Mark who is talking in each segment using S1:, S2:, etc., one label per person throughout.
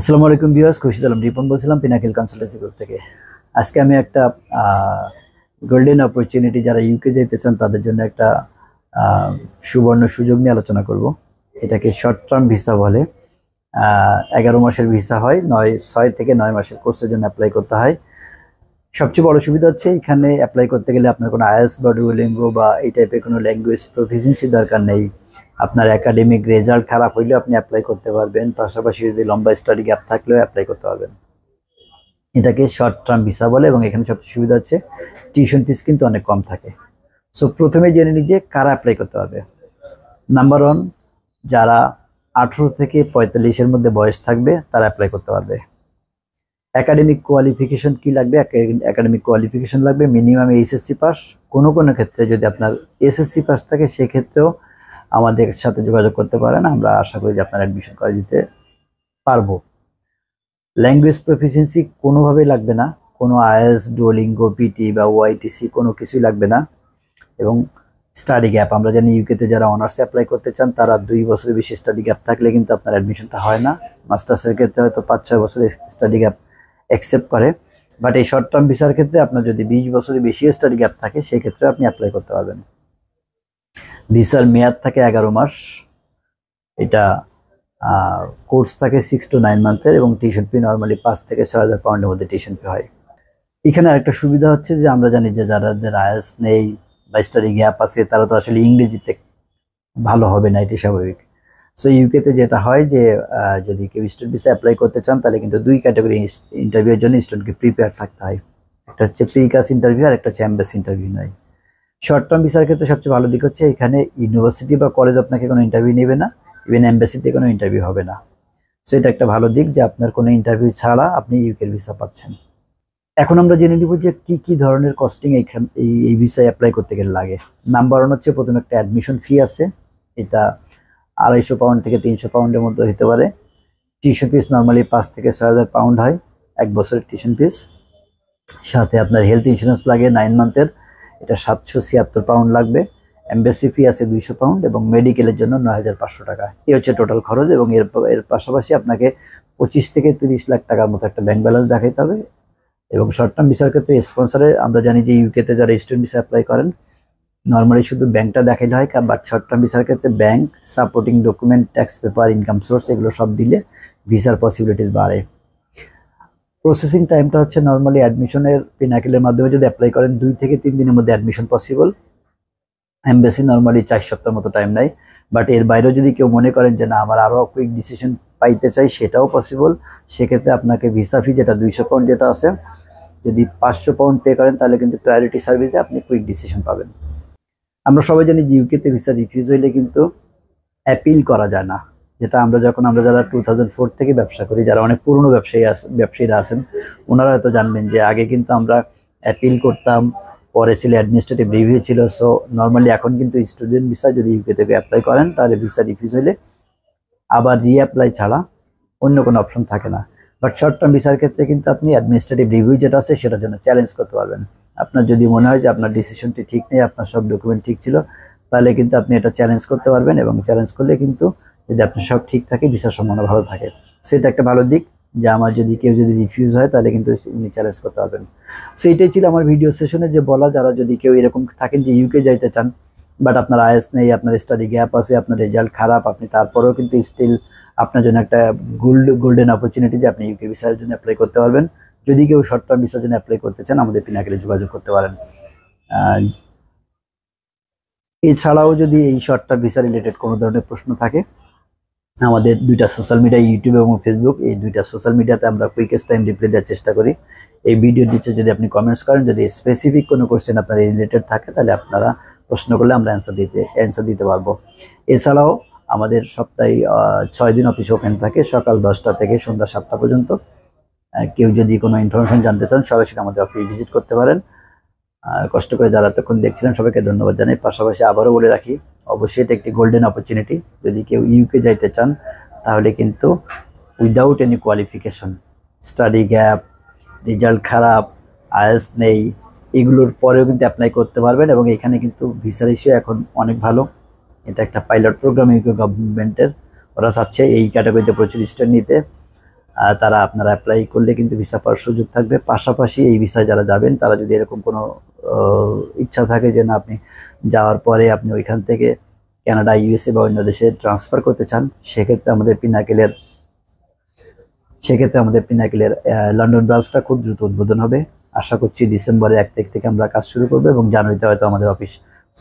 S1: আসসালামু আলাইকুম বিয়াস খুশিদ আলম রিপন বলছিলাম পিনাকিল কনসালটেন্সি গ্রুপ থেকে আজকে আমি একটা গোল্ডেন অপরচুনিটি যারা ইউকে যেতে চান তাদের জন্য একটা সুবর্ণ সুযোগ নিয়ে আলোচনা করব এটাকে শর্ট টার্ম ভিসা বলে এগারো মাসের ভিসা হয় নয় ছয় থেকে নয় মাসের কোর্সের জন্য অ্যাপ্লাই করতে হয় সবচেয়ে বড় সুবিধা হচ্ছে এখানে অ্যাপ্লাই করতে গেলে আপনার কোনো আয়াস বা ডুয়েলিঙ্গো বা এই টাইপের কোনো ল্যাঙ্গুয়েজ প্রফিসিয়েন্সি দরকার নেই আপনার একাডেমিক রেজাল্ট খারাপ হইলেও আপনি অ্যাপ্লাই করতে পারবেন পাশাপাশি যদি লম্বা স্টাডি গ্যাপ থাকলেও অ্যাপ্লাই করতে পারবেন এটাকে শর্ট টার্ম ভিসা বলে এবং এখানে সবচেয়ে সুবিধা হচ্ছে টিউশন ফিস কিন্তু অনেক কম থাকে সো প্রথমে জেনে নিই যে কারা অ্যাপ্লাই করতে পারবে নাম্বার ওয়ান যারা আঠেরো থেকে পঁয়তাল্লিশের মধ্যে বয়স থাকবে তারা অ্যাপ্লাই করতে পারবে একাডেমিক কোয়ালিফিকেশন কি লাগবে একাডেমিক কোয়ালিফিকেশন লাগবে মিনিমাম এইচএসসি পাস কোনো কোনো ক্ষেত্রে যদি আপনার এসএসসি পাস থাকে সেক্ষেত্রেও আমাদের সাথে যোগাযোগ করতে পারেন আমরা আশা করি যে আপনারা অ্যাডমিশন করে দিতে পারবো ল্যাঙ্গুয়েজ প্রফিসিয়েন্সি কোনোভাবেই লাগবে না কোনো আইএস ডুয়োলিঙ্গো পিটি বা ওয়াইটিসি কোনো কিছুই লাগবে না এবং স্টাডি গ্যাপ আমরা জানি ইউকেতে যারা অনার্সে অ্যাপ্লাই করতে চান তারা দুই বছরের বেশি স্টাডি গ্যাপ থাকলে কিন্তু আপনার অ্যাডমিশনটা হয় না মাস্টার্সের ক্ষেত্রে হয়তো পাঁচ ছয় বছরের স্টাডি গ্যাপ অ্যাকসেপ্ট করে বাট এই শর্ট টার্ম ভিসার ক্ষেত্রে আপনার যদি বিশ বছরের বেশি স্টাডি গ্যাপ থাকে সেক্ষেত্রে আপনি অ্যাপ্লাই করতে পারবেন ভিসার মেয়াদ থাকে এগারো মাস এটা কোর্স থাকে সিক্স টু নাইন মান্থের এবং টিউশন ফি নর্মালি পাঁচ থেকে ছয় হাজার পাউন্ডের মধ্যে টিউশন ফি হয় এখানে আরেকটা সুবিধা হচ্ছে যে আমরা জানি যে যাদের আয়াস নেই বা স্টাডি গ্যাপ আছে তারা তো আসলে ইংরেজিতে ভালো হবে না এটি স্বাভাবিক সো ইউকেতে যেটা হয় যে যদি কেউ স্টুডেন্ট ভিসা অ্যাপ্লাই করতে চান তাহলে কিন্তু দুই ক্যাটাগরি ইন্টারভিউয়ের জন্য স্টুডেন্টকে প্রিপেয়ার থাকতে হয় একটা হচ্ছে প্রি ইন্টারভিউ আর একটা হচ্ছে অ্যাম্বাস ইন্টারভিউ নয় শর্ট টার্ম ভিসার ক্ষেত্রে সবচেয়ে ভালো দিক হচ্ছে এখানে ইউনিভার্সিটি বা কলেজ আপনাকে কোনো ইন্টারভিউ নেবে না ইভেন অ্যাম্বাসিতে কোনো ইন্টারভিউ হবে না সো এটা একটা ভালো দিক যে আপনার কোনো ইন্টারভিউ ছাড়া আপনি ইউকের ভিসা পাচ্ছেন এখন আমরা জেনে নিব যে কি কি ধরনের কস্টিং এইখান এই এই ভিসায় অ্যাপ্লাই করতে গেলে লাগে নাম্বার ওয়ান হচ্ছে প্রথমে একটা অ্যাডমিশন ফি আছে এটা আড়াইশো পাউন্ড থেকে তিনশো পাউন্ডের মধ্যে হতে পারে টিউশন ফিস নর্মালি পাঁচ থেকে ছয় হাজার পাউন্ড হয় এক বছরের টিউশন ফিস সাথে আপনার হেলথ ইন্স্যুরেন্স লাগে নাইন মান্থের এটা সাতশো ছিয়াত্তর পাউন্ড লাগবে এমবেসি ফি আছে দুইশো পাউন্ড এবং মেডিকেলের জন্য নয় হাজার পাঁচশো টাকা এ হচ্ছে টোটাল খরচ এবং এর এর পাশাপাশি আপনাকে পঁচিশ থেকে তিরিশ লাখ টাকার মতো একটা ব্যাংক ব্যালেন্স দেখাইতে হবে এবং শর্ট টার্ম ভিসার ক্ষেত্রে স্পন্সারে আমরা জানি যে ইউকেতে যারা স্টুডেন্ট ভিসা অ্যাপ্লাই করেন নর্মালি শুধু ব্যাংকটা দেখাইলে হয় বাট শর্ট টার্ম ভিসার ক্ষেত্রে bank supporting document tax paper income source এগুলো সব দিলে ভিসার পসিবিলিটিস বাড়ে প্রসেসিং টাইমটা হচ্ছে নর্মালি অ্যাডমিশনের পিনাকেলের মাধ্যমে যদি অ্যাপ্লাই করেন দুই থেকে তিন দিনের মধ্যে অ্যাডমিশন পসিবল এমবেসি নর্মালি চার সপ্তাহ মতো টাইম নেয় বাট এর বাইরেও যদি কেউ মনে করেন যে না আমার আরও কুইক ডিসিশন পাইতে চাই সেটাও পসিবল সেক্ষেত্রে আপনাকে ভিসা ফি যেটা দুইশো পাউন্ড যেটা আছে যদি পাঁচশো পাউন্ড পে করেন তাহলে কিন্তু প্রায়োরিটি সার্ভিসে আপনি কুইক ডিসিশন পাবেন আমরা সবাই জানি জিউকেতে ভিসা রিফিউজ হইলে কিন্তু অ্যাপিল করা যায় না যেটা আমরা যখন আমরা যারা টু থাউজেন্ড ফোর থেকে ব্যবসা করি যারা অনেক পুরনো ব্যবসায়ী আছে ব্যবসায়ীরা আছেন ওনারা হয়তো জানবেন যে আগে কিন্তু আমরা অ্যাপিল করতাম পরে ছিল অ্যাডমিনিস্ট্রেটিভ রিভিউ ছিল সো নর্মালি এখন কিন্তু স্টুডেন্ট ভিসা যদি ইউকে থেকে অ্যাপ্লাই করেন তাহলে ভিসা রিফিউজ হলে আবার রিঅ্যাপ্লাই ছাড়া অন্য কোনো অপশন থাকে না বাট শর্ট টার্ম ভিসার ক্ষেত্রে কিন্তু আপনি অ্যাডমিনিস্ট্রেটিভ রিভিউ যেটা আছে সেটার জন্য চ্যালেঞ্জ করতে পারবেন আপনার যদি মনে হয় যে আপনার ডিসিশনটি ঠিক নেই আপনার সব ডকুমেন্ট ঠিক ছিল তাহলে কিন্তু আপনি এটা চ্যালেঞ্জ করতে পারবেন এবং চ্যালেঞ্জ করলে কিন্তু যদি আপনার সব ঠিক থাকে ভিসার সম্ভাবনা ভালো থাকে সেটা একটা ভালো দিক যে আমার যদি কেউ যদি রিফিউজ হয় তাহলে কিন্তু উনি চ্যালেঞ্জ করতে পারবেন সো এটাই ছিল আমার ভিডিও সেশনে যে বলা যারা যদি কেউ এরকম থাকেন যে ইউকে যাইতে চান বাট আপনার আয়েস নেই আপনার স্টাডি গ্যাপ আছে আপনার রেজাল্ট খারাপ আপনি তারপরেও কিন্তু স্টিল আপনার জন্য একটা গোল্ড গোল্ডেন অপরচুনিটি যে আপনি ইউকে ভিসার জন্য অ্যাপ্লাই করতে পারবেন যদি কেউ শর্ট টার্ম ভিসার জন্য অ্যাপ্লাই করতে চান আমাদের পিনাকেলে যোগাযোগ করতে পারেন এছাড়াও যদি এই শর্ট টার্ম ভিসা রিলেটেড কোনো ধরনের প্রশ্ন থাকে আমাদের দুইটা সোশ্যাল মিডিয়া ইউটিউব এবং ফেসবুক এই দুইটা সোশ্যাল মিডিয়াতে আমরা কুইকেস্ট টাইম রিপ্লাই দেওয়ার চেষ্টা করি এই ভিডিওর নিচে যদি আপনি কমেন্টস করেন যদি স্পেসিফিক কোনো কোয়েশ্চেন আপনার রিলেটেড থাকে তাহলে আপনারা প্রশ্ন করলে আমরা অ্যান্সার দিতে অ্যান্সার দিতে পারবো এছাড়াও আমাদের সপ্তাহে ছয় দিন অফিস ওপেন থাকে সকাল দশটা থেকে সন্ধ্যা সাতটা পর্যন্ত কেউ যদি কোনো ইনফরমেশন জানতে চান সরাসরি আমাদের অফিস ভিজিট করতে পারেন কষ্ট করে যারা এতক্ষণ দেখছিলেন সবাইকে ধন্যবাদ জানাই পাশাপাশি আবারও বলে রাখি অবশ্যই এটা একটি গোল্ডেন অপরচুনিটি যদি কেউ ইউকে যাইতে চান তাহলে কিন্তু without any qualification study gap result খারাপ আয়েস নেই এগুলোর পরেও কিন্তু অ্যাপ্লাই করতে পারবেন এবং এখানে কিন্তু ভিসা রেশিও এখন অনেক ভালো এটা একটা পাইলট প্রোগ্রাম ইউকে গভর্নমেন্টের ওরা চাচ্ছে এই ক্যাটাগরিতে প্রচুর স্টুডেন্ট নিতে তারা আপনারা অ্যাপ্লাই করলে কিন্তু ভিসা পাওয়ার সুযোগ থাকবে পাশাপাশি এই ভিসায় যারা যাবেন তারা যদি এরকম কোনো ইচ্ছা থাকে যে না আপনি যাওয়ার পরে আপনি ওইখান থেকে কানাডা ইউএসএ বা অন্য দেশে ট্রান্সফার করতে চান সেক্ষেত্রে আমাদের পিনাকেলের সেক্ষেত্রে আমাদের পিনাকেলের লন্ডন ব্রাঞ্চটা খুব দ্রুত উদ্বোধন হবে আশা করছি ডিসেম্বরের এক তারিখ থেকে আমরা কাজ শুরু করবো এবং জানুয়ারিতে হয়তো আমাদের অফিস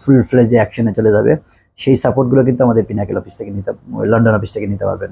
S1: ফুল ফ্লেজে অ্যাকশনে চলে যাবে সেই সাপোর্টগুলো কিন্তু আমাদের পিনাকেল অফিস থেকে নিতে লন্ডন অফিস থেকে নিতে পারবেন